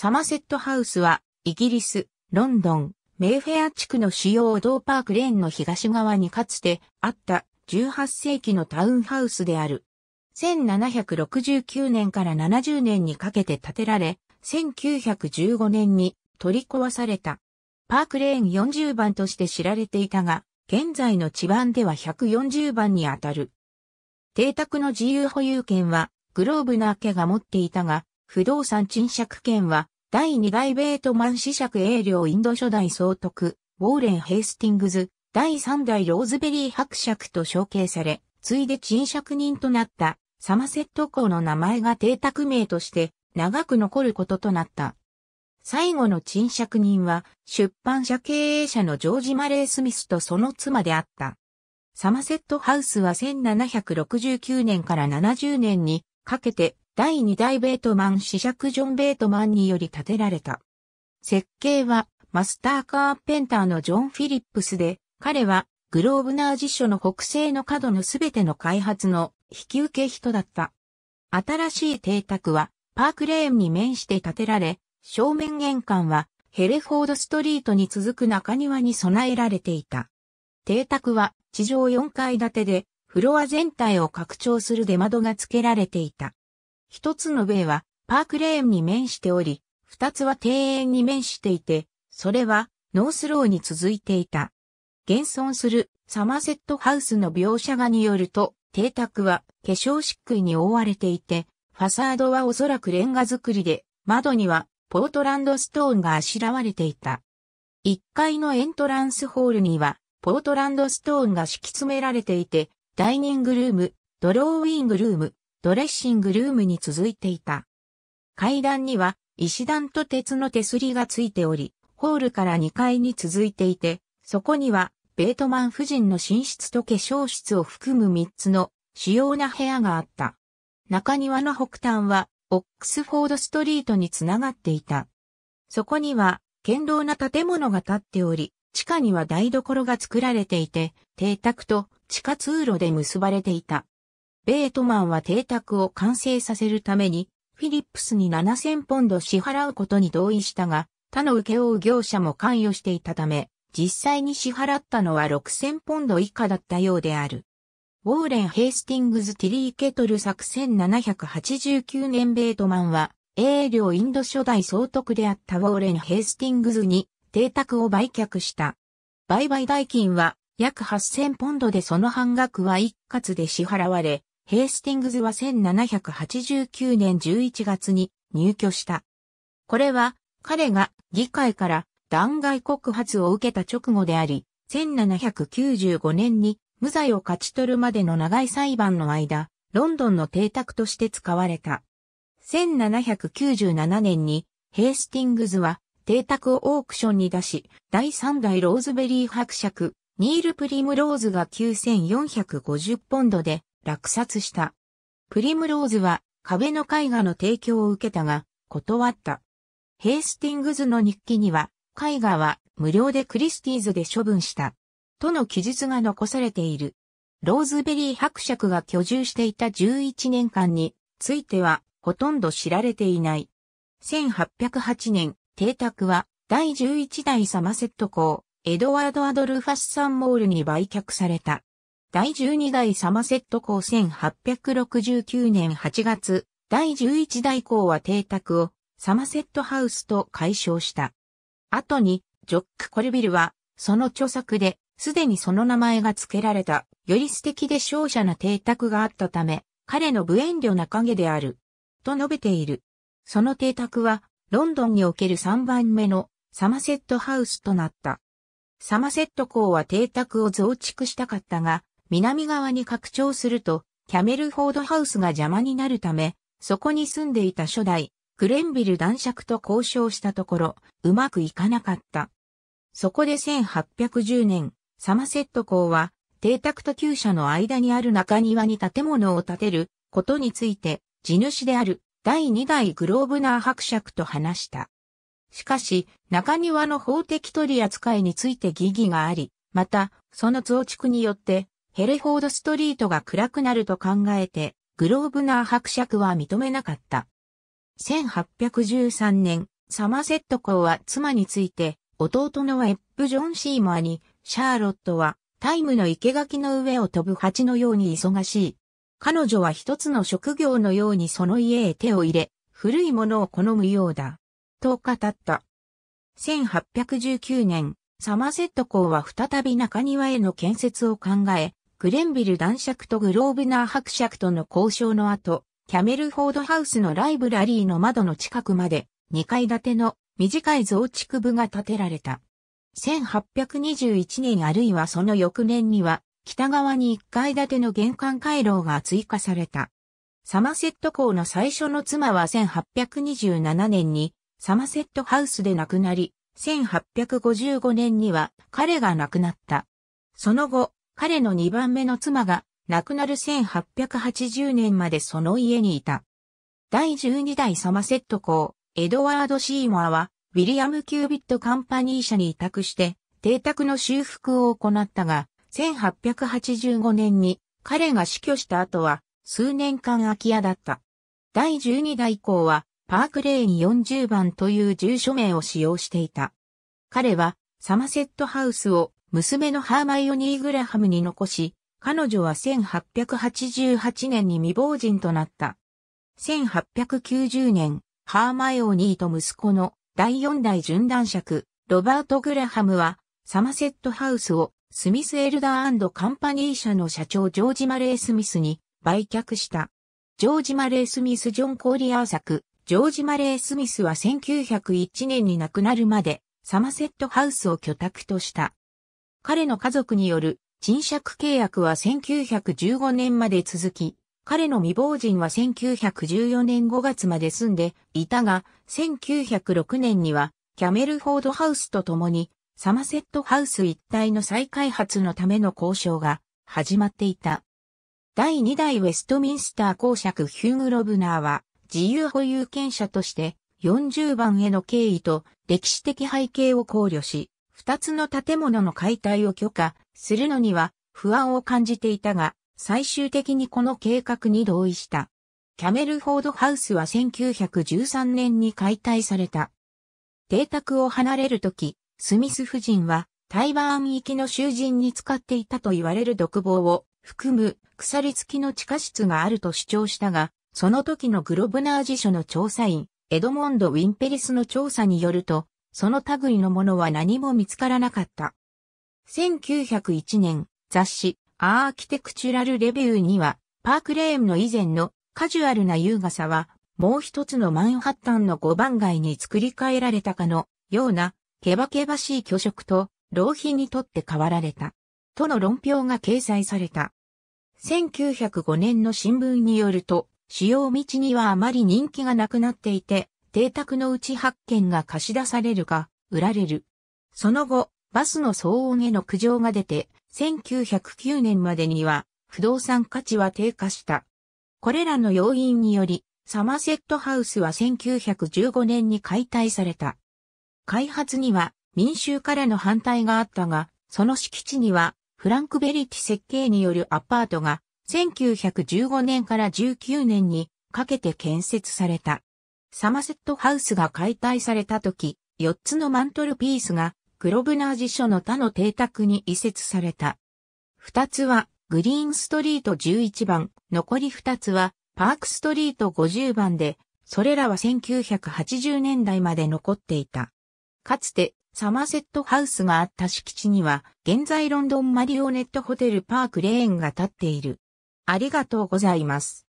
サマセットハウスは、イギリス、ロンドン、メイフェア地区の主要道パークレーンの東側にかつてあった18世紀のタウンハウスである。1769年から70年にかけて建てられ、1915年に取り壊された。パークレーン40番として知られていたが、現在の地番では140番にあたる。邸宅の自由保有権は、グローブナー家が持っていたが、不動産賃借権は、第2代ベートマン子爵英領インド初代総督、ウォーレン・ヘイスティングズ、第3代ローズベリー伯爵と承継され、ついで賃借人となったサマセット校の名前が邸宅名として長く残ることとなった。最後の賃借人は出版社経営者のジョージ・マレー・スミスとその妻であった。サマセットハウスは1769年から70年にかけて第2代ベートマン試爵ジョン・ベートマンにより建てられた。設計はマスターカーペンターのジョン・フィリップスで、彼はグローブナー辞書の北西の角のすべての開発の引き受け人だった。新しい邸宅はパークレーンに面して建てられ、正面玄関はヘレフォードストリートに続く中庭に備えられていた。邸宅は地上4階建てで、フロア全体を拡張する出窓が付けられていた。一つの米はパークレーンに面しており、二つは庭園に面していて、それはノースローに続いていた。現存するサマセットハウスの描写画によると、邸宅は化粧漆喰に覆われていて、ファサードはおそらくレンガ作りで、窓にはポートランドストーンがあしらわれていた。一階のエントランスホールには、ポートランドストーンが敷き詰められていて、ダイニングルーム、ドローウィングルーム、ドレッシングルームに続いていた。階段には石段と鉄の手すりがついており、ホールから2階に続いていて、そこにはベートマン夫人の寝室と化粧室を含む3つの主要な部屋があった。中庭の北端はオックスフォードストリートにつながっていた。そこには堅牢な建物が建っており、地下には台所が作られていて、邸宅と地下通路で結ばれていた。ベートマンは邸宅を完成させるために、フィリップスに7000ポンド支払うことに同意したが、他の請負う業者も関与していたため、実際に支払ったのは6000ポンド以下だったようである。ウォーレン・ヘイスティングズ・ティリー・ケトル作戦789年ベートマンは、英領インド初代総督であったウォーレン・ヘイスティングズに、邸宅を売却した。売買代金は約8000ポンドでその半額は一括で支払われ、ヘースティングズは1789年11月に入居した。これは彼が議会から弾劾告発を受けた直後であり、1795年に無罪を勝ち取るまでの長い裁判の間、ロンドンの邸宅として使われた。1797年にヘースティングズは邸宅をオークションに出し、第3代ローズベリー伯爵、ニール・プリムローズが9450ポンドで落札した。プリムローズは壁の絵画の提供を受けたが、断った。ヘイスティングズの日記には、絵画は無料でクリスティーズで処分した。との記述が残されている。ローズベリー伯爵が居住していた11年間についてはほとんど知られていない。1808年、邸宅は第11代サマセット公、エドワード・アドルファス・サンモールに売却された。第12代サマセット公1869年8月、第11代公は邸宅をサマセットハウスと解消した。後に、ジョック・コルビルは、その著作で、すでにその名前が付けられた、より素敵で勝者な邸宅があったため、彼の無遠慮な影である、と述べている。その邸宅は、ロンドンにおける3番目のサマセットハウスとなった。サマセット公は邸宅を増築したかったが、南側に拡張すると、キャメルフォードハウスが邪魔になるため、そこに住んでいた初代、クレンビル男爵と交渉したところ、うまくいかなかった。そこで1810年、サマセット校は、邸宅と旧舎の間にある中庭に建物を建てることについて、地主である第2代グローブナー伯爵と話した。しかし、中庭の法的取り扱いについて疑義があり、また、その増築によって、ヘルフォードストリートが暗くなると考えて、グローブナー伯爵は認めなかった。1813年、サマセット公は妻について、弟のエップ・ジョン・シーモアに、シャーロットは、タイムの生垣の上を飛ぶ蜂のように忙しい。彼女は一つの職業のようにその家へ手を入れ、古いものを好むようだ。と語った。1819年、サマセット公は再び中庭への建設を考え、グレンビル男爵とグローブナー伯爵との交渉の後、キャメルフォードハウスのライブラリーの窓の近くまで2階建ての短い増築部が建てられた。1821年あるいはその翌年には北側に1階建ての玄関回廊が追加された。サマセット校の最初の妻は1827年にサマセットハウスで亡くなり、1855年には彼が亡くなった。その後、彼の2番目の妻が亡くなる1880年までその家にいた。第12代サマセット公、エドワード・シーモアは、ウィリアム・キュービット・カンパニー社に委託して、邸宅の修復を行ったが、1885年に彼が死去した後は、数年間空き家だった。第12代以降は、パークレイン40番という住所名を使用していた。彼は、サマセットハウスを娘のハーマイオニー・グラハムに残し、彼女は1888年に未亡人となった。1890年、ハーマイオニーと息子の第四代準男爵、ロバート・グラハムは、サマセットハウスをスミス・エルダーカンパニー社の社長ジョージ・マレー・スミスに売却した。ジョージ・マレー・スミス・ジョン・コーリアー作、ジョージ・マレー・スミスは1901年に亡くなるまで、サマセットハウスを居宅とした。彼の家族による賃借契約は1915年まで続き、彼の未亡人は1914年5月まで住んでいたが、1906年にはキャメルフォードハウスと共にサマセットハウス一帯の再開発のための交渉が始まっていた。第2代ウェストミンスター公爵ヒューグ・ロブナーは自由保有権者として40番への敬意と歴史的背景を考慮し、二つの建物の解体を許可するのには不安を感じていたが、最終的にこの計画に同意した。キャメルフォードハウスは1913年に解体された。邸宅を離れるとき、スミス夫人は台湾行きの囚人に使っていたと言われる独房を含む鎖付きの地下室があると主張したが、その時のグロブナー辞書の調査員、エドモンド・ウィンペリスの調査によると、その類のものは何も見つからなかった。1901年、雑誌、アーキテクチュラルレビューには、パークレーンの以前のカジュアルな優雅さは、もう一つのマンハッタンの五番街に作り変えられたかのような、けばけばしい虚飾と、浪費にとって変わられた。との論評が掲載された。1905年の新聞によると、主要道にはあまり人気がなくなっていて、邸宅のうち8件が貸し出されるか、売られる。その後、バスの騒音への苦情が出て、1909年までには、不動産価値は低下した。これらの要因により、サマセットハウスは1915年に解体された。開発には民衆からの反対があったが、その敷地にはフランク・ベリティ設計によるアパートが1915年から19年にかけて建設された。サマセットハウスが解体された時、4つのマントルピースがグロブナー辞書の他の邸宅に移設された。2つはグリーンストリート11番、残り2つはパークストリート50番で、それらは1980年代まで残っていた。かつてサマセットハウスがあった敷地には、現在ロンドンマリオネットホテルパークレーンが建っている。ありがとうございます。